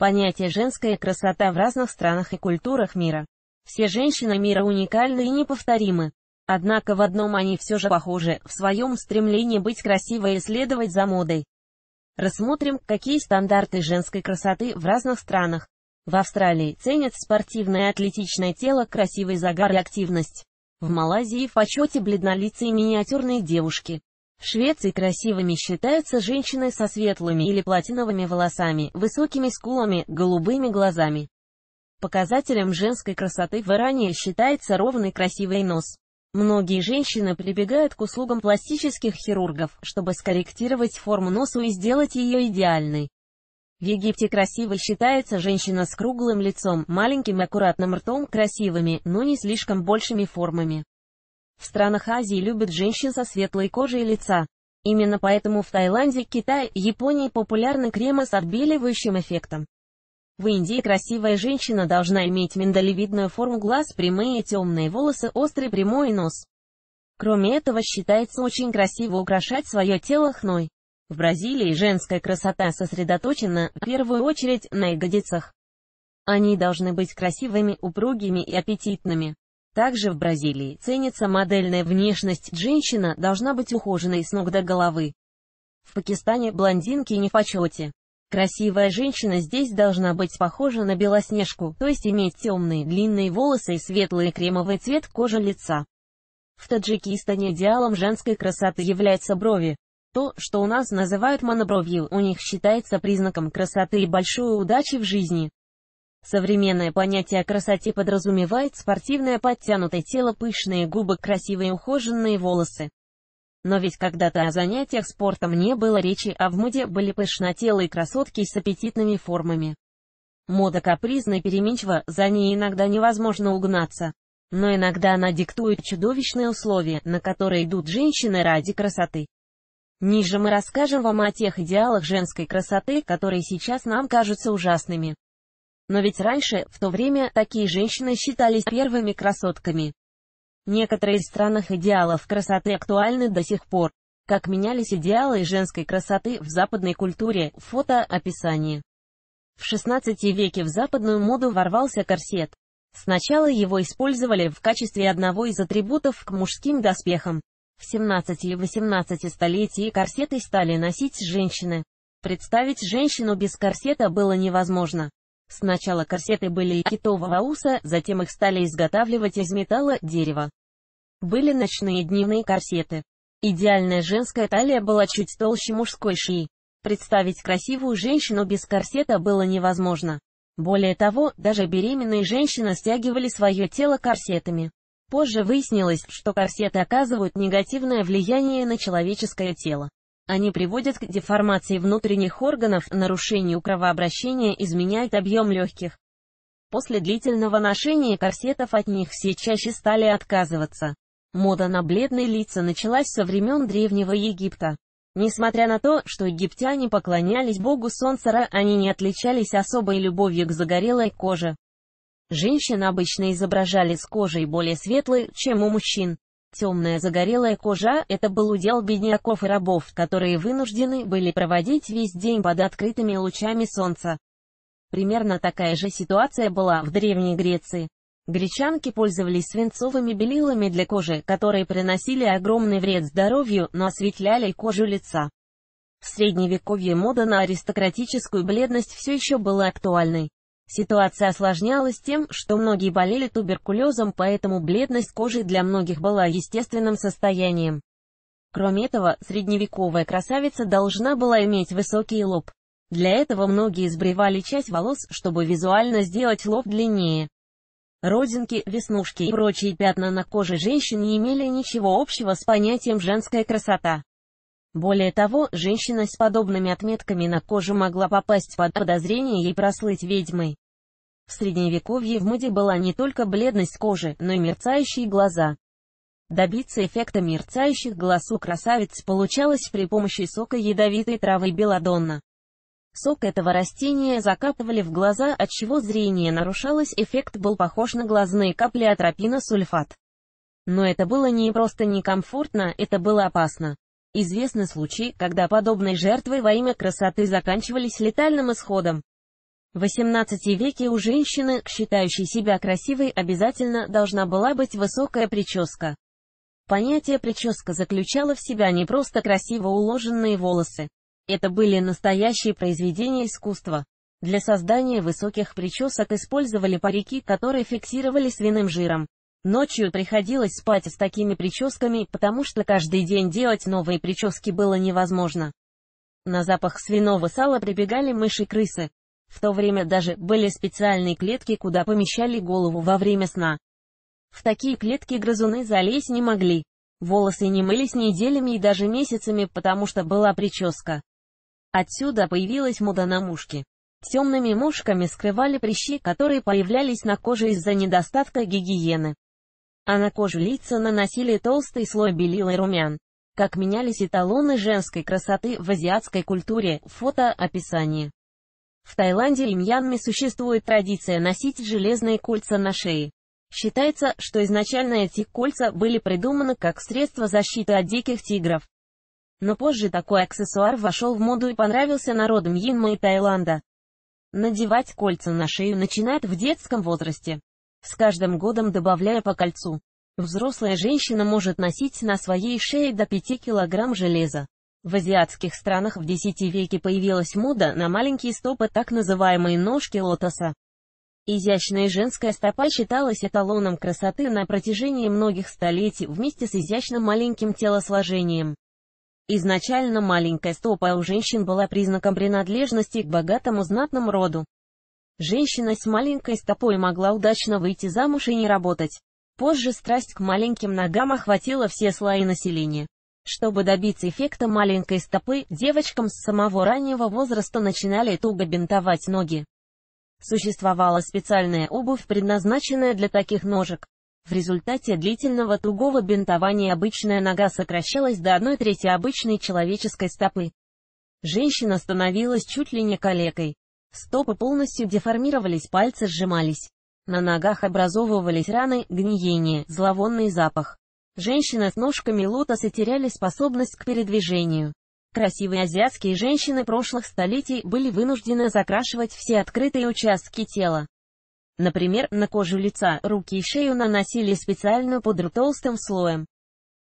Понятие «женская красота» в разных странах и культурах мира. Все женщины мира уникальны и неповторимы. Однако в одном они все же похожи, в своем стремлении быть красивой и следовать за модой. Рассмотрим, какие стандарты женской красоты в разных странах. В Австралии ценят спортивное и атлетичное тело, красивый загар и активность. В Малайзии в почете бледнолицые миниатюрные девушки. В Швеции красивыми считаются женщины со светлыми или платиновыми волосами, высокими скулами, голубыми глазами. Показателем женской красоты в Иране считается ровный красивый нос. Многие женщины прибегают к услугам пластических хирургов, чтобы скорректировать форму носу и сделать ее идеальной. В Египте красивой считается женщина с круглым лицом, маленьким аккуратным ртом, красивыми, но не слишком большими формами. В странах Азии любят женщин со светлой кожей лица. Именно поэтому в Таиланде, Китае, Японии популярны кремы с отбеливающим эффектом. В Индии красивая женщина должна иметь миндалевидную форму глаз, прямые темные волосы, острый прямой нос. Кроме этого считается очень красиво украшать свое тело хной. В Бразилии женская красота сосредоточена, в первую очередь, на ягодицах. Они должны быть красивыми, упругими и аппетитными. Также в Бразилии ценится модельная внешность, женщина должна быть ухоженной с ног до головы. В Пакистане блондинки не в почете. Красивая женщина здесь должна быть похожа на белоснежку, то есть иметь темные длинные волосы и светлый кремовый цвет кожи лица. В Таджикистане идеалом женской красоты являются брови. То, что у нас называют монобровью, у них считается признаком красоты и большой удачи в жизни. Современное понятие о красоте подразумевает спортивное подтянутое тело, пышные губы, красивые ухоженные волосы. Но ведь когда-то о занятиях спортом не было речи, а в моде были пышнотелые красотки с аппетитными формами. Мода капризна и переменчива, за ней иногда невозможно угнаться. Но иногда она диктует чудовищные условия, на которые идут женщины ради красоты. Ниже мы расскажем вам о тех идеалах женской красоты, которые сейчас нам кажутся ужасными. Но ведь раньше, в то время, такие женщины считались первыми красотками. Некоторые из странных идеалов красоты актуальны до сих пор. Как менялись идеалы женской красоты в западной культуре, фото, описание. В 16 веке в западную моду ворвался корсет. Сначала его использовали в качестве одного из атрибутов к мужским доспехам. В 17 и 18 столетии корсеты стали носить женщины. Представить женщину без корсета было невозможно. Сначала корсеты были китового уса, затем их стали изготавливать из металла, дерева. Были ночные и дневные корсеты. Идеальная женская талия была чуть толще мужской шеи. Представить красивую женщину без корсета было невозможно. Более того, даже беременные женщины стягивали свое тело корсетами. Позже выяснилось, что корсеты оказывают негативное влияние на человеческое тело. Они приводят к деформации внутренних органов, нарушению кровообращения, изменяют объем легких. После длительного ношения корсетов от них все чаще стали отказываться. Мода на бледные лица началась со времен Древнего Египта. Несмотря на то, что египтяне поклонялись богу Солнцера, они не отличались особой любовью к загорелой коже. Женщин обычно изображали с кожей более светлой, чем у мужчин. Темная загорелая кожа – это был удел бедняков и рабов, которые вынуждены были проводить весь день под открытыми лучами солнца. Примерно такая же ситуация была в Древней Греции. Гречанки пользовались свинцовыми белилами для кожи, которые приносили огромный вред здоровью, но осветляли кожу лица. В средневековье мода на аристократическую бледность все еще была актуальной. Ситуация осложнялась тем, что многие болели туберкулезом, поэтому бледность кожи для многих была естественным состоянием. Кроме этого, средневековая красавица должна была иметь высокий лоб. Для этого многие сбривали часть волос, чтобы визуально сделать лоб длиннее. Родинки, веснушки и прочие пятна на коже женщин не имели ничего общего с понятием «женская красота». Более того, женщина с подобными отметками на коже могла попасть под подозрение и прослыть ведьмой. В средневековье в моде была не только бледность кожи, но и мерцающие глаза. Добиться эффекта мерцающих глаз у красавиц получалось при помощи сока ядовитой травы белладонна. Сок этого растения закапывали в глаза, отчего зрение нарушалось, эффект был похож на глазные капли атропина сульфат. Но это было не просто некомфортно, это было опасно. Известны случаи, когда подобные жертвы во имя красоты заканчивались летальным исходом. В XVIII веке у женщины, считающей себя красивой, обязательно должна была быть высокая прическа. Понятие «прическа» заключало в себя не просто красиво уложенные волосы. Это были настоящие произведения искусства. Для создания высоких причесок использовали парики, которые фиксировали свиным жиром. Ночью приходилось спать с такими прическами, потому что каждый день делать новые прически было невозможно. На запах свиного сала прибегали мыши-крысы. В то время даже были специальные клетки, куда помещали голову во время сна. В такие клетки грызуны залезть не могли. Волосы не мылись неделями и даже месяцами, потому что была прическа. Отсюда появилась мода на мушки. Темными мушками скрывали прыщи, которые появлялись на коже из-за недостатка гигиены а на кожу лица наносили толстый слой белила и румян. Как менялись эталоны женской красоты в азиатской культуре, фото, описание. В Таиланде и Мьянме существует традиция носить железные кольца на шее. Считается, что изначально эти кольца были придуманы как средство защиты от диких тигров. Но позже такой аксессуар вошел в моду и понравился народам Йинма и Таиланда. Надевать кольца на шею начинают в детском возрасте с каждым годом добавляя по кольцу. Взрослая женщина может носить на своей шее до 5 кг железа. В азиатских странах в X веке появилась мода на маленькие стопы, так называемые ножки лотоса. Изящная женская стопа считалась эталоном красоты на протяжении многих столетий вместе с изящным маленьким телосложением. Изначально маленькая стопа у женщин была признаком принадлежности к богатому знатному роду. Женщина с маленькой стопой могла удачно выйти замуж и не работать. Позже страсть к маленьким ногам охватила все слои населения. Чтобы добиться эффекта маленькой стопы, девочкам с самого раннего возраста начинали туго бинтовать ноги. Существовала специальная обувь, предназначенная для таких ножек. В результате длительного тугого бинтования обычная нога сокращалась до одной трети обычной человеческой стопы. Женщина становилась чуть ли не калекой. Стопы полностью деформировались, пальцы сжимались. На ногах образовывались раны, гниение, зловонный запах. Женщины с ножками лотоса теряли способность к передвижению. Красивые азиатские женщины прошлых столетий были вынуждены закрашивать все открытые участки тела. Например, на кожу лица, руки и шею наносили специальную пудру толстым слоем.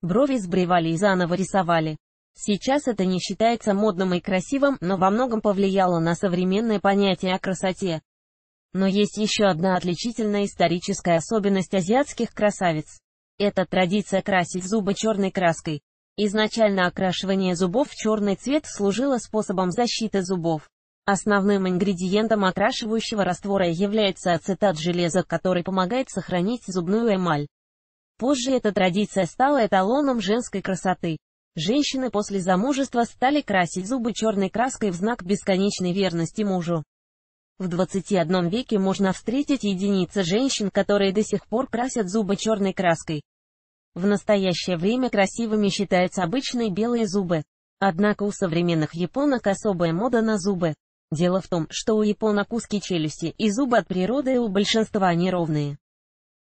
Брови сбривали и заново рисовали. Сейчас это не считается модным и красивым, но во многом повлияло на современное понятие о красоте. Но есть еще одна отличительная историческая особенность азиатских красавиц. Это традиция красить зубы черной краской. Изначально окрашивание зубов в черный цвет служило способом защиты зубов. Основным ингредиентом окрашивающего раствора является ацетат железа, который помогает сохранить зубную эмаль. Позже эта традиция стала эталоном женской красоты. Женщины после замужества стали красить зубы черной краской в знак бесконечной верности мужу. В 21 веке можно встретить единицы женщин, которые до сих пор красят зубы черной краской. В настоящее время красивыми считаются обычные белые зубы. Однако у современных японок особая мода на зубы. Дело в том, что у японок узкие челюсти и зубы от природы у большинства неровные.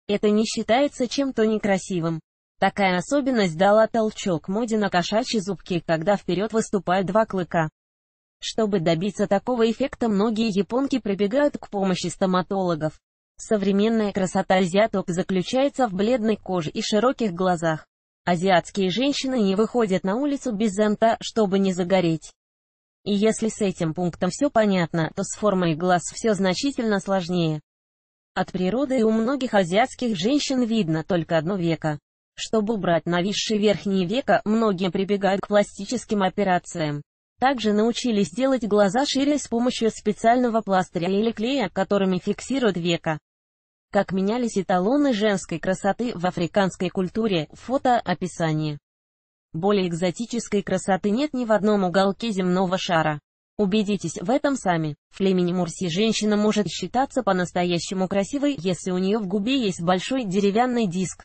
Это не считается чем-то некрасивым. Такая особенность дала толчок моде на кошачьи зубки, когда вперед выступают два клыка. Чтобы добиться такого эффекта многие японки прибегают к помощи стоматологов. Современная красота азиаток заключается в бледной коже и широких глазах. Азиатские женщины не выходят на улицу без зонта, чтобы не загореть. И если с этим пунктом все понятно, то с формой глаз все значительно сложнее. От природы у многих азиатских женщин видно только одно веко. Чтобы убрать нависшие верхние века, многие прибегают к пластическим операциям. Также научились делать глаза шире с помощью специального пластыря или клея, которыми фиксируют века. Как менялись эталоны женской красоты в африканской культуре, фото, описание. Более экзотической красоты нет ни в одном уголке земного шара. Убедитесь в этом сами. Флемени Мурси женщина может считаться по-настоящему красивой, если у нее в губе есть большой деревянный диск.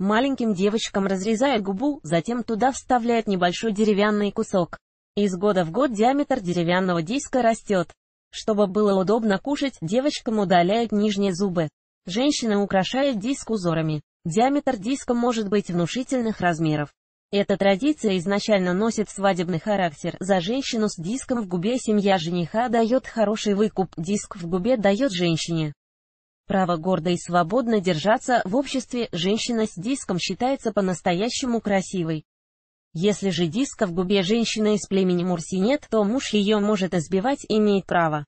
Маленьким девочкам разрезают губу, затем туда вставляют небольшой деревянный кусок. Из года в год диаметр деревянного диска растет. Чтобы было удобно кушать, девочкам удаляют нижние зубы. Женщина украшает диск узорами. Диаметр диска может быть внушительных размеров. Эта традиция изначально носит свадебный характер. За женщину с диском в губе семья жениха дает хороший выкуп. Диск в губе дает женщине. Право гордо и свободно держаться в обществе женщина с диском считается по-настоящему красивой. Если же диска в губе женщины из племени Мурси нет, то муж ее может избивать и имеет право.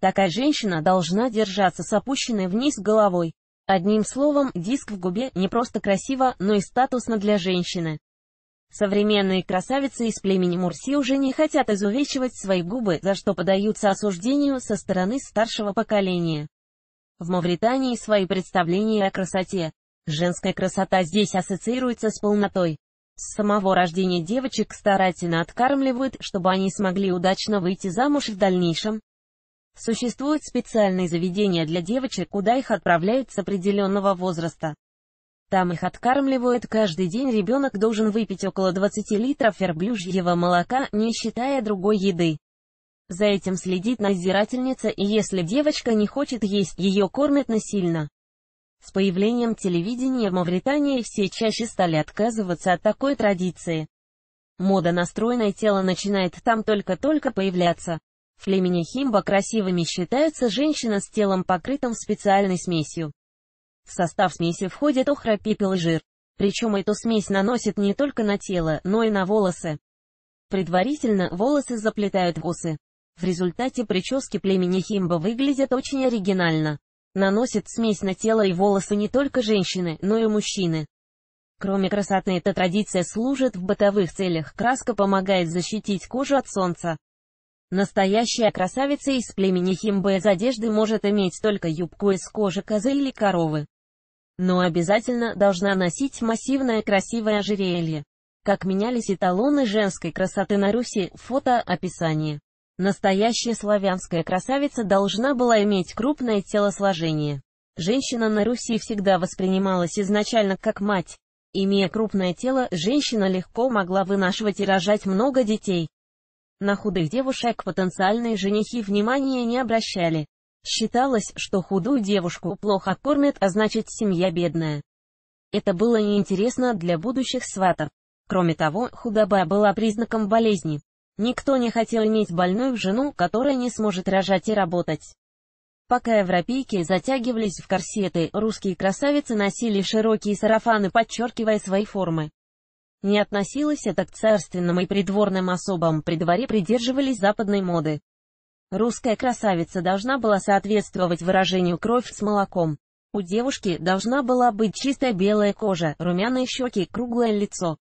Такая женщина должна держаться с опущенной вниз головой. Одним словом, диск в губе не просто красиво, но и статусно для женщины. Современные красавицы из племени Мурси уже не хотят изувечивать свои губы, за что подаются осуждению со стороны старшего поколения. В Мавритании свои представления о красоте. Женская красота здесь ассоциируется с полнотой. С самого рождения девочек старательно откармливают, чтобы они смогли удачно выйти замуж в дальнейшем. Существуют специальные заведения для девочек, куда их отправляют с определенного возраста. Там их откармливают каждый день, ребенок должен выпить около 20 литров верблюжьего молока, не считая другой еды. За этим следит надзирательница и если девочка не хочет есть, ее кормят насильно. С появлением телевидения в Мавритании все чаще стали отказываться от такой традиции. Мода на стройное тело начинает там только-только появляться. В племени Химба красивыми считаются женщины с телом покрытым специальной смесью. В состав смеси входят охра, пепел и жир. Причем эту смесь наносят не только на тело, но и на волосы. Предварительно волосы заплетают в усы. В результате прически племени Химба выглядят очень оригинально. Наносят смесь на тело и волосы не только женщины, но и мужчины. Кроме красоты эта традиция служит в бытовых целях, краска помогает защитить кожу от солнца. Настоящая красавица из племени химба из одежды может иметь только юбку из кожи козы или коровы. Но обязательно должна носить массивное красивое ожерелье. Как менялись эталоны женской красоты на Руси, фото, описание. Настоящая славянская красавица должна была иметь крупное телосложение. Женщина на Руси всегда воспринималась изначально как мать. Имея крупное тело, женщина легко могла вынашивать и рожать много детей. На худых девушек потенциальные женихи внимания не обращали. Считалось, что худую девушку плохо кормят, а значит семья бедная. Это было неинтересно для будущих сватов. Кроме того, худоба была признаком болезни. Никто не хотел иметь больную жену, которая не сможет рожать и работать. Пока европейки затягивались в корсеты, русские красавицы носили широкие сарафаны, подчеркивая свои формы. Не относилось это к царственным и придворным особам, при дворе придерживались западной моды. Русская красавица должна была соответствовать выражению «кровь с молоком». У девушки должна была быть чистая белая кожа, румяные щеки, круглое лицо.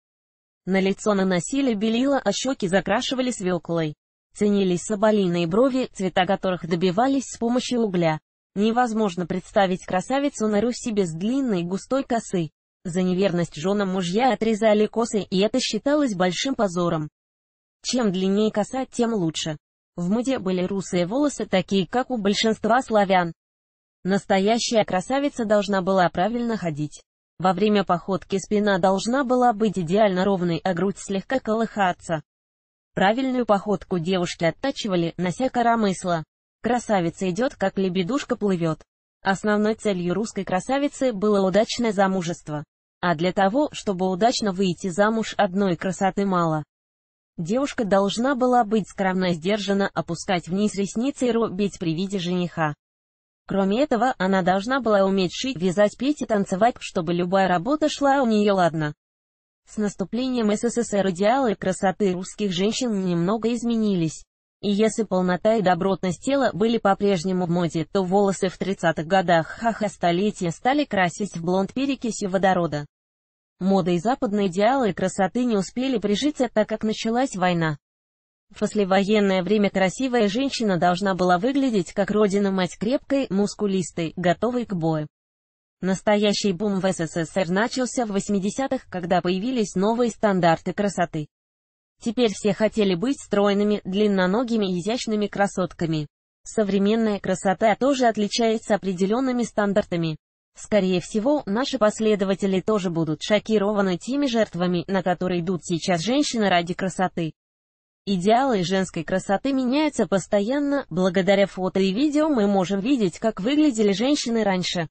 На лицо наносили белила, а щеки закрашивали свеклой. Ценились соболиные брови, цвета которых добивались с помощью угля. Невозможно представить красавицу на Руси без длинной густой косы. За неверность женам мужья отрезали косы, и это считалось большим позором. Чем длиннее коса, тем лучше. В моде были русые волосы, такие как у большинства славян. Настоящая красавица должна была правильно ходить. Во время походки спина должна была быть идеально ровной, а грудь слегка колыхаться. Правильную походку девушки оттачивали, нося коромысла. Красавица идет, как лебедушка плывет. Основной целью русской красавицы было удачное замужество. А для того, чтобы удачно выйти замуж, одной красоты мало. Девушка должна была быть скромно сдержана, опускать вниз ресницы и робить при виде жениха. Кроме этого, она должна была уметь шить, вязать, петь и танцевать, чтобы любая работа шла у нее ладно. С наступлением СССР идеалы красоты русских женщин немного изменились. И если полнота и добротность тела были по-прежнему в моде, то волосы в 30-х годах ха-ха столетия стали красить в блонд перекисью водорода. Мода и западные идеалы красоты не успели прижиться, так как началась война. В послевоенное время красивая женщина должна была выглядеть как родина-мать крепкой, мускулистой, готовой к бою. Настоящий бум в СССР начался в 80-х, когда появились новые стандарты красоты. Теперь все хотели быть стройными, длинноногими, изящными красотками. Современная красота тоже отличается определенными стандартами. Скорее всего, наши последователи тоже будут шокированы теми жертвами, на которые идут сейчас женщины ради красоты. Идеалы женской красоты меняются постоянно, благодаря фото и видео мы можем видеть, как выглядели женщины раньше.